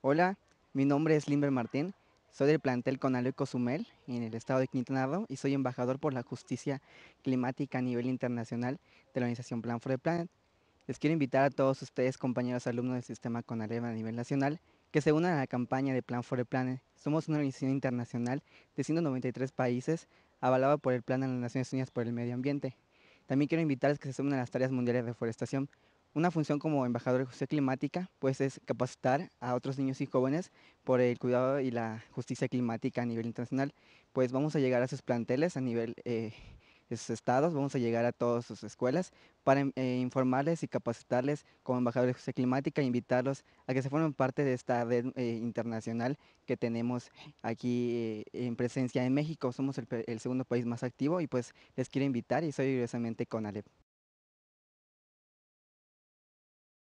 Hola, mi nombre es Limber Martín, soy del plantel Conalo Cozumel en el estado de Quintana Roo y soy embajador por la justicia climática a nivel internacional de la organización Plan for the Planet. Les quiero invitar a todos ustedes, compañeros alumnos del sistema Conalep a nivel nacional, que se unan a la campaña de Plan for the Planet. Somos una organización internacional de 193 países avalada por el Plan de las Naciones Unidas por el Medio Ambiente. También quiero invitarles que se sumen a las tareas mundiales de reforestación, una función como embajador de justicia climática pues es capacitar a otros niños y jóvenes por el cuidado y la justicia climática a nivel internacional. Pues vamos a llegar a sus planteles, a nivel eh, de sus estados, vamos a llegar a todas sus escuelas para eh, informarles y capacitarles como embajador de justicia climática e invitarlos a que se formen parte de esta red eh, internacional que tenemos aquí en presencia en México. Somos el, segundo país más activo y pues les quiero invitar y soy diversamente con Alep.